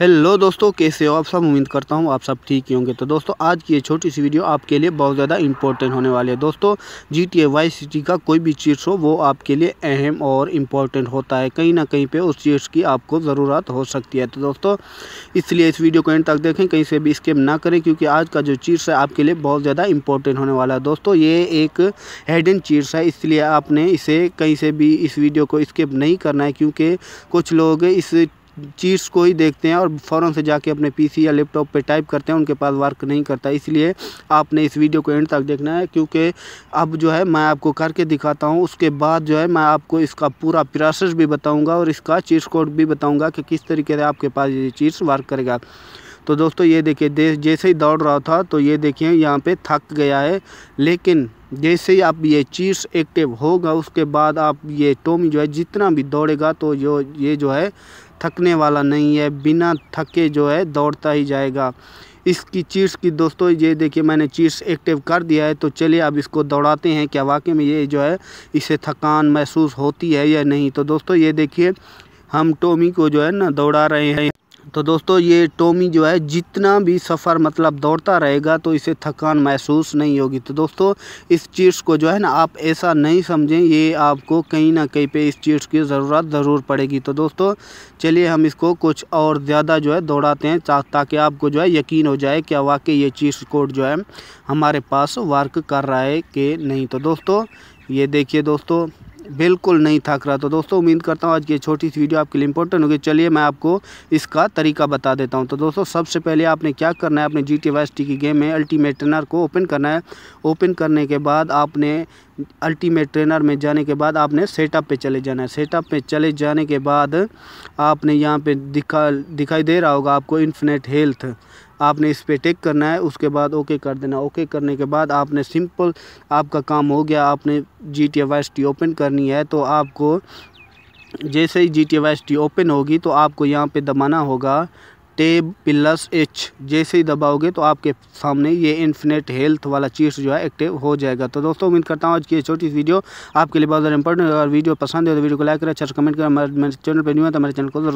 hello दोस्तों कैसे हो आप सब उम्मीद करता हूँ आप सब ठीक ही होंगे तो दोस्तों आज की ये छोटी सी वीडियो आपके लिए बहुत ज़्यादा इंपॉर्टेंट होने वाली है दोस्तों G T A vice city का कोई भी चीज़ हो वो आपके लिए अहम और इम्पोर्टेंट होता है कहीं ना कहीं पे उस चीज़ की आपको ज़रूरत हो सकती है तो दोस्तों इसलिए इस वीडियो को एंड तक देखें कहीं से भी स्केप ना करें क्योंकि आज का जो चीज़ है आपके लिए बहुत ज़्यादा इंपॉर्टेंट होने वाला है दोस्तों ये एक हेडन चीज़ है इसलिए आपने इसे कहीं से भी इस वीडियो को स्केप नहीं करना है क्योंकि कुछ लोग इस चीज़ को ही देखते हैं और फ़ौरन से जाके अपने पीसी या लैपटॉप पे टाइप करते हैं उनके पास वर्क नहीं करता इसलिए आपने इस वीडियो को एंड तक देखना है क्योंकि अब जो है मैं आपको करके दिखाता हूँ उसके बाद जो है मैं आपको इसका पूरा प्रोसेस भी बताऊँगा और इसका चीज़ कोड भी बताऊँगा कि किस तरीके से आपके पास ये चीज़ वर्क करेगा तो दोस्तों ये देखिए दे जैसे ही दौड़ रहा था तो ये देखिए यहाँ पे थक गया है लेकिन जैसे ही आप ये चीज एक्टिव होगा उसके बाद आप ये टोमी जो है जितना भी दौड़ेगा तो जो ये जो है थकने वाला नहीं है बिना थके जो है दौड़ता ही जाएगा इसकी चीज़ की दोस्तों ये देखिए मैंने चीज़ एक्टिव कर दिया है तो चलिए अब इसको दौड़ाते हैं क्या वाकई में ये जो है इसे थकान महसूस होती है या नहीं तो दोस्तों ये देखिए हम टोमी को जो है ना दौड़ा रहे हैं तो दोस्तों ये टोमी जो है जितना भी सफ़र मतलब दौड़ता रहेगा तो इसे थकान महसूस नहीं होगी तो दोस्तों इस चीज़ को जो है ना आप ऐसा नहीं समझें ये आपको कहीं ना कहीं पे इस चीज़ की ज़रूरत ज़रूर पड़ेगी तो दोस्तों चलिए हम इसको कुछ और ज़्यादा जो है दौड़ाते हैं ताकि आपको जो है यकीन हो जाए क्या वाकई ये चीज़ कोड जो है हमारे पास वर्क कर रहा है कि नहीं तो दोस्तों ये देखिए दोस्तों बिल्कुल नहीं थक रहा तो दोस्तों उम्मीद करता हूँ आज की छोटी सी वीडियो आपके लिए इंपॉर्टेंट होगी चलिए मैं आपको इसका तरीका बता देता हूँ तो दोस्तों सबसे पहले आपने क्या करना है अपने जी टी वाई की गेम में अल्टीमेट ट्रेनर को ओपन करना है ओपन करने के बाद आपने अल्टीमेट ट्रेनर में जाने के बाद आपने सेटअप पे चले जाना है सेटअप पे चले जाने के बाद आपने यहाँ पे दिखा दिखाई दे रहा होगा आपको इन्फिनेट हेल्थ आपने इस पर टेक करना है उसके बाद ओके कर देना ओके करने के बाद आपने सिंपल आपका काम हो गया आपने G T Y S T open करनी है तो आपको जैसे ही G T Y S T open होगी तो आपको यहाँ पे दबाना होगा टेब प्लस एच जैसे ही दबाओगे तो आपके सामने ये इन्फिनेट हेल्थ वाला चीज़ जो है एक्टिव हो जाएगा तो दोस्तों उम्मीद करता हूँ आज की छोटी वीडियो आपके लिए बहुत ज़्यादा इंपॉर्टेंट है अगर वीडियो पसंद है तो वीडियो को लाइक करें अच्छा कमेंट करें हमारे चैनल पर न्यू है तो हमारे चैनल को